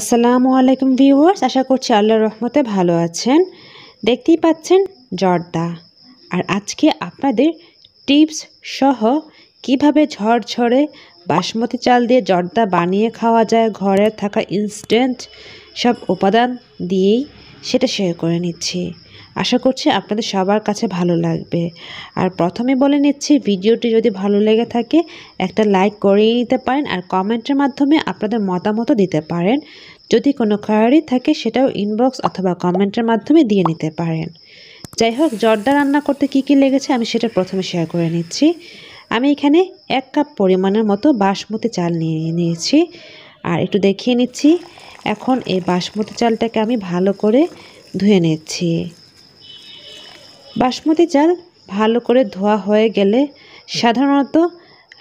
আসসালামু আলাইকুম ভিউয়ার্স আশা করছি আল্লাহর রহমতে ভালো আছেন দেখতেই পাচ্ছেন জর্দা আর আজকে আপনাদের টিপস সহ কিভাবে ঝড়ঝড়ে বাসমতি চাল দিয়ে জর্দা বানিয়ে খাওয়া যায় ঘরে থাকা ইনস্ট্যান্ট সব উপাদান দিয়েই সেটা শেয়ার করে নিচ্ছি আশা করছি আপনাদের সবার কাছে ভালো লাগবে আর প্রথমে বলে নিচ্ছি ভিডিওটি যদি ভালো লেগে থাকে একটা লাইক করিয়ে নিতে পারেন আর কমেন্টের মাধ্যমে আপনাদের মতামতও দিতে পারেন যদি কোনো কোয়ারি থাকে সেটাও ইনবক্স অথবা কমেন্টের মাধ্যমে দিয়ে নিতে পারেন যাই হোক জর্দা রান্না করতে কি কি লেগেছে আমি সেটা প্রথমে শেয়ার করে নিচ্ছি আমি এখানে এক কাপ পরিমাণের মতো বাসমতি চাল নিয়ে নিয়েছি আর একটু দেখিয়ে নিচ্ছি এখন এই বাসমতি চালটাকে আমি ভালো করে ধুয়ে নিচ্ছি বাসমতি চাল ভালো করে ধোয়া হয়ে গেলে সাধারণত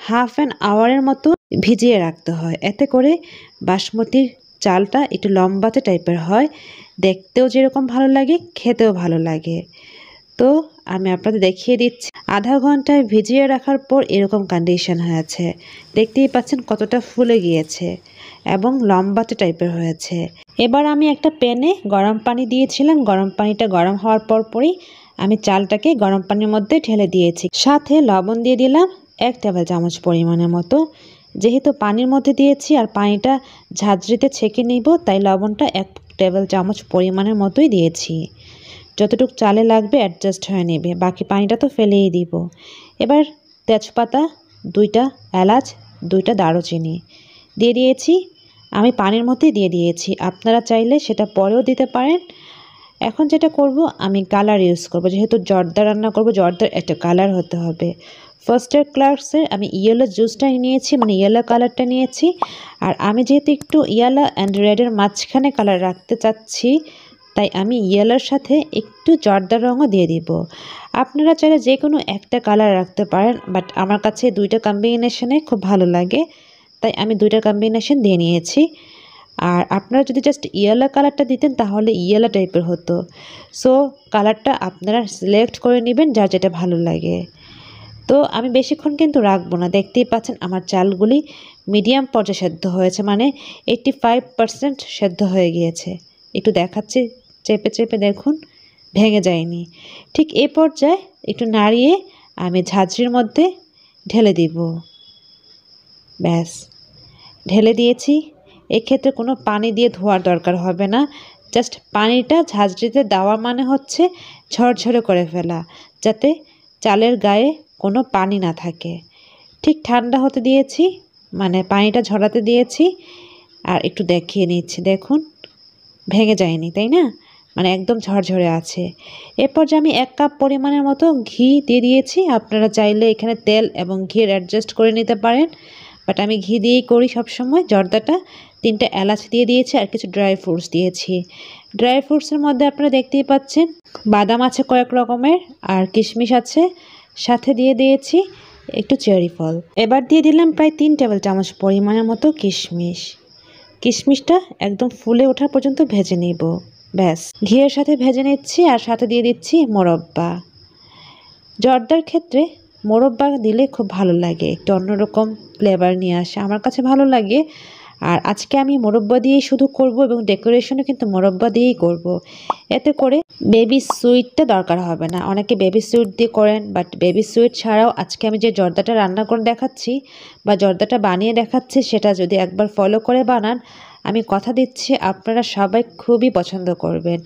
হাফ অ্যান আওয়ারের মতো ভিজিয়ে রাখতে হয় এতে করে বাসমতির চালটা একটু লম্বাতে টাইপের হয় দেখতেও যেরকম ভালো লাগে খেতেও ভালো লাগে তো আমি আপনাদের দেখিয়ে দিচ্ছি আধা ঘন্টায় ভিজিয়ে রাখার পর এরকম কন্ডিশন হয়েছে দেখতেই পাচ্ছেন কতটা ফুলে গিয়েছে এবং লম্বাতে টাইপের হয়েছে এবার আমি একটা প্যানে গরম পানি দিয়েছিলাম গরম পানিটা গরম হওয়ার পরপরই আমি চালটাকে গরম পানির মধ্যে ঢেলে দিয়েছি সাথে লবণ দিয়ে দিলাম এক টেবিল চামচ পরিমাণের মতো যেহেতু পানির মধ্যে দিয়েছি আর পানিটা ঝাঁঝরিতে ছেঁকে নিব তাই লবণটা এক টেবিল চামচ পরিমাণের মতোই দিয়েছি যতটুকু চালে লাগবে অ্যাডজাস্ট হয়ে নেবে বাকি পানিটা তো ফেলেই দিব এবার তেজপাতা দুইটা এলাচ দুইটা দারুচিনি দিয়ে দিয়েছি আমি পানির মধ্যেই দিয়ে দিয়েছি আপনারা চাইলে সেটা পরেও দিতে পারেন এখন যেটা করব আমি কালার ইউজ করব যেহেতু জর্দা রান্না করব জর্দার একটা কালার হতে হবে ফার্স্টের ক্লাসে আমি ইয়েলো জুসটা নিয়েছি মানে ইয়েলো কালারটা নিয়েছি আর আমি যেহেতু একটু ইয়েলো অ্যান্ড রেডের মাঝখানে কালার রাখতে চাচ্ছি তাই আমি ইয়েলোর সাথে একটু জর্দা রঙও দিয়ে দিব আপনারা চাইলে যে কোনো একটা কালার রাখতে পারেন বাট আমার কাছে দুইটা কম্বিনেশনে খুব ভালো লাগে তাই আমি দুইটা কম্বিনেশন দিয়ে নিয়েছি আর আপনারা যদি জাস্ট ইয়েলো কালারটা দিতেন তাহলে ইয়েলো টাইপের হতো সো কালারটা আপনারা সিলেক্ট করে নেবেন যার যেটা ভালো লাগে তো আমি বেশিক্ষণ কিন্তু রাখবো না দেখতেই পাচ্ছেন আমার চালগুলি মিডিয়াম পর্যায়ে সেদ্ধ হয়েছে মানে এইটটি ফাইভ পারসেন্ট সেদ্ধ হয়ে গিয়েছে একটু দেখাচ্ছি চেপে চেপে দেখুন ভেঙে যায়নি ঠিক এ পর্যায়ে একটু নাড়িয়ে আমি ঝাঁঝরির মধ্যে ঢেলে দিব ব্যাস ঢেলে দিয়েছি এক্ষেত্রে কোনো পানি দিয়ে ধোয়ার দরকার হবে না জাস্ট পানিটা ঝাঁঝরিতে দেওয়া মানে হচ্ছে ঝরঝরে করে ফেলা যাতে চালের গায়ে কোনো পানি না থাকে ঠিক ঠান্ডা হতে দিয়েছি মানে পানিটা ঝরাতে দিয়েছি আর একটু দেখিয়ে নিচ্ছি দেখুন ভেঙে যায়নি তাই না মানে একদম ঝরঝরে আছে এরপর যে আমি এক কাপ পরিমাণের মতো ঘি দিয়ে দিয়েছি আপনারা চাইলে এখানে তেল এবং ঘি অ্যাডজাস্ট করে নিতে পারেন বাট আমি ঘি দিয়েই করি সবসময় জর্দাটা তিনটা এলাচ দিয়ে দিয়েছি আর কিছু ড্রাই ফ্রুটস দিয়েছি ড্রাই ফ্রুটসের মধ্যে আপনারা দেখতেই পাচ্ছেন বাদাম আছে কয়েক রকমের আর কিশমিশ আছে সাথে দিয়ে দিয়েছি একটু চেরি ফল এবার দিয়ে দিলাম প্রায় তিন টেবিল চামচ পরিমাণের মতো কিশমিশ কিশমিশটা একদম ফুলে ওঠা পর্যন্ত ভেজে নিব ব্যাস ঘিয়ের সাথে ভেজে নিচ্ছি আর সাথে দিয়ে দিচ্ছি মোরব্বা জর্দার ক্ষেত্রে মোরব্বা দিলে খুব ভালো লাগে একটু অন্যরকম ফ্লেভার নিয়ে আসে আমার কাছে ভালো লাগে আর আজকে আমি মোরব্বা দিয়েই শুধু করব এবং ডেকোরেশনও কিন্তু মোরব্বা দিয়েই করব। এতে করে বেবি সুইটটা দরকার হবে না অনেকে বেবি সুইট দিয়ে করেন বাট বেবি সুইট ছাড়াও আজকে আমি যে জর্দাটা রান্না করে দেখাচ্ছি বা জর্দাটা বানিয়ে দেখাচ্ছি সেটা যদি একবার ফলো করে বানান আমি কথা দিচ্ছি আপনারা সবাই খুবই পছন্দ করবেন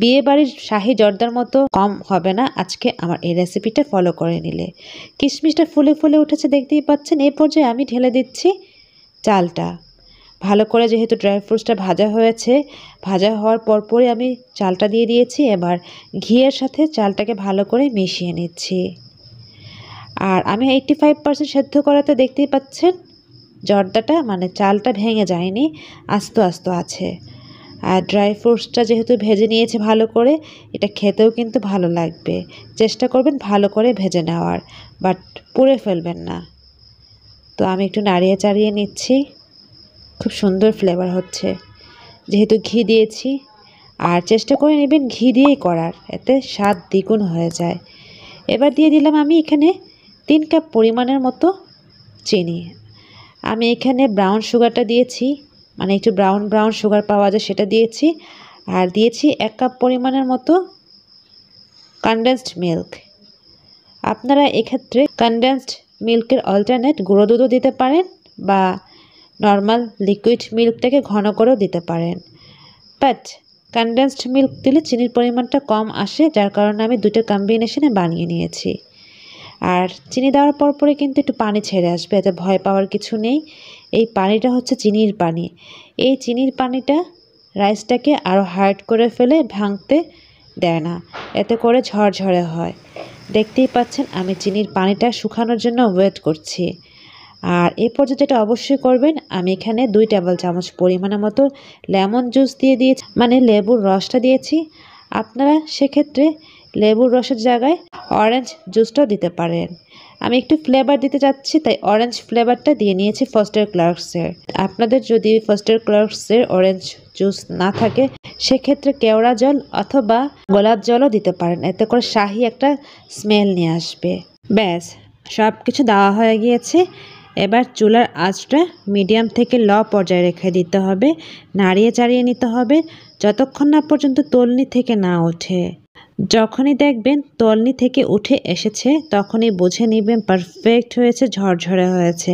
বিয়ে বাড়ির শাহি জর্দার মতো কম হবে না আজকে আমার এই রেসিপিটা ফলো করে নিলে কিশমিশটা ফুলে ফুলে উঠেছে দেখতেই পাচ্ছেন এই পর্যায়ে আমি ঢেলে দিচ্ছি চালটা ভালো করে যেহেতু ড্রাই ফ্রুটসটা ভাজা হয়েছে ভাজা হওয়ার পরপরই আমি চালটা দিয়ে দিয়েছি এবার ঘিয়ের সাথে চালটাকে ভালো করে মিশিয়ে নিচ্ছি আর আমি এইটটি ফাইভ পার্সেন্ট সেদ্ধ করাতে দেখতেই পাচ্ছেন জর্দাটা মানে চালটা ভেঙে যায়নি আস্ত আস্ত আছে আর ড্রাই ফ্রুটসটা যেহেতু ভেজে নিয়েছে ভালো করে এটা খেতেও কিন্তু ভালো লাগবে চেষ্টা করবেন ভালো করে ভেজে নেওয়ার বাট পুড়ে ফেলবেন না তো আমি একটু নাড়িয়ে চাড়িয়ে নিচ্ছি খুব সুন্দর ফ্লেভার হচ্ছে যেহেতু ঘি দিয়েছি আর চেষ্টা করে নেবেন ঘি দিয়েই করার এতে স্বাদ দ্বিগুণ হয়ে যায় এবার দিয়ে দিলাম আমি এখানে তিন কাপ পরিমাণের মতো চিনি আমি এখানে ব্রাউন সুগারটা দিয়েছি মানে একটু ব্রাউন ব্রাউন সুগার পাওয়া যায় সেটা দিয়েছি আর দিয়েছি এক কাপ পরিমাণের মতো কনডেন্সড মিল্ক আপনারা এক্ষেত্রে কনডেন্সড মিল্কের অল্টারনেট গুঁড়ো দুধও দিতে পারেন বা নর্মাল লিকুইড মিল্কটাকে ঘন করেও দিতে পারেন বাট কনডেন্সড মিল্ক দিলে চিনির পরিমাণটা কম আসে যার কারণে আমি দুটো কম্বিনেশনে বানিয়ে নিয়েছি আর চিনি দেওয়ার পর পরে কিন্তু একটু পানি ছেড়ে আসবে এতে ভয় পাওয়ার কিছু নেই এই পানিটা হচ্ছে চিনির পানি এই চিনির পানিটা রাইসটাকে আরও হার্ড করে ফেলে ভাঙতে দেয় না এতে করে ঝরঝরে হয় দেখতেই পাচ্ছেন আমি চিনির পানিটা শুকানোর জন্য ওয়েট করছি আর এই পর্যায়ে যেটা অবশ্যই করবেন আমি এখানে দুই টেবিল চামচ পরিমাণের মতো লেমন জুস দিয়ে দিয়েছি মানে লেবুর রসটা দিয়েছি আপনারা সেক্ষেত্রে লেবুর রসের জায়গায় অরেঞ্জ জুসটাও দিতে পারেন আমি একটু ফ্লেভার দিতে চাচ্ছি তাই অরেঞ্জ ফ্লেভারটা দিয়ে নিয়েছি ফার্স্টের ক্লার্কসের আপনাদের যদি ফার্স্টের ক্লার্কসের অরেঞ্জ জুস না থাকে সেক্ষেত্রে কেওড়া জল অথবা গোলাপ জলও দিতে পারেন এতে করে শাহি একটা স্মেল নিয়ে আসবে ব্যাস সব কিছু দেওয়া হয়ে গিয়েছে এবার চুলার আঁচটা মিডিয়াম থেকে ল পর্যায়ে রেখে দিতে হবে নাড়িয়ে চাড়িয়ে নিতে হবে যতক্ষণ না পর্যন্ত তলনি থেকে না ওঠে যখনই দেখবেন তলনি থেকে উঠে এসেছে তখনই বুঝে নিবেন পারফেক্ট হয়েছে ঝরঝরে হয়েছে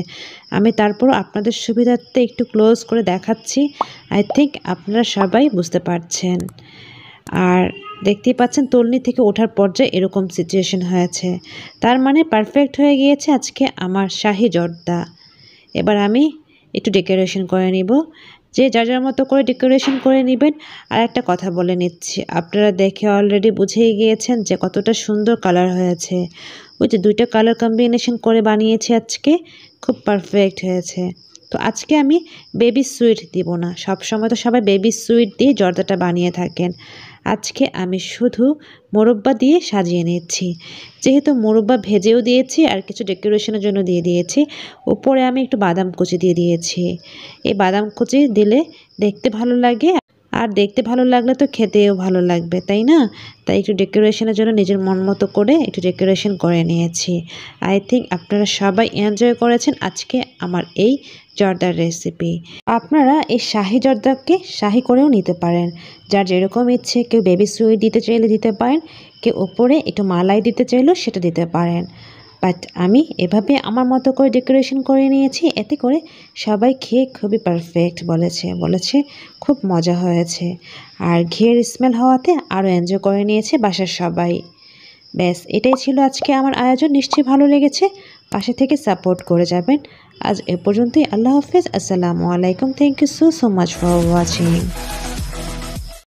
আমি তারপর আপনাদের সুবিধার্থে একটু ক্লোজ করে দেখাচ্ছি আই থিঙ্ক আপনারা সবাই বুঝতে পারছেন আর দেখতেই পাচ্ছেন তলনি থেকে ওঠার পর্যায়ে এরকম সিচুয়েশন হয়েছে তার মানে পারফেক্ট হয়ে গিয়েছে আজকে আমার শাহি জর্দা এবার আমি একটু ডেকোরেশন করে নিব যে যা যার মতো করে ডেকোরেশন করে নেবেন আর একটা কথা বলে নিচ্ছি আপনারা দেখে অলরেডি বুঝেই গিয়েছেন যে কতটা সুন্দর কালার হয়েছে ওই যে দুইটা কালার কম্বিনেশন করে বানিয়েছি আজকে খুব পারফেক্ট হয়েছে তো আজকে আমি বেবি সুইট দিব না সব সময় তো সবাই বেবি সুইট দিয়ে জর্দাটা বানিয়ে থাকেন আজকে আমি শুধু মোরব্বা দিয়ে সাজিয়ে নিচ্ছি যেহেতু মোরব্বা ভেজেও দিয়েছি আর কিছু ডেকোরেশনের জন্য দিয়ে দিয়েছি ওপরে আমি একটু বাদাম কুচি দিয়ে দিয়েছি এই বাদাম কুচি দিলে দেখতে ভালো লাগে আর দেখতে ভালো লাগলে তো খেতেও ভালো লাগবে তাই না তাই একটু ডেকোরেশনের জন্য নিজের মন মতো করে একটু ডেকোরেশন করে নিয়েছি আই থিঙ্ক আপনারা সবাই এনজয় করেছেন আজকে আমার এই জর্দার রেসিপি আপনারা এই শাহি জর্দাকে শাহি করেও নিতে পারেন যার যেরকম ইচ্ছে কেউ বেবি সুইট দিতে চাইলে দিতে পারেন কেউ ওপরে একটু মালাই দিতে চাইলেও সেটা দিতে পারেন বাট আমি এভাবে আমার মতো করে ডেকোরেশন করে নিয়েছি এতে করে সবাই খেয়ে খুবই পারফেক্ট বলেছে বলেছে খুব মজা হয়েছে আর ঘিয়ের স্মেল হওয়াতে আরও এনজয় করে নিয়েছে বাসার সবাই ব্যাস এটাই ছিল আজকে আমার আয়োজন নিশ্চয়ই ভালো লেগেছে পাশে থেকে সাপোর্ট করে যাবেন আজ এ পর্যন্তই আল্লাহ হাফেজ আসসালামু আলাইকুম thank you so so much for watching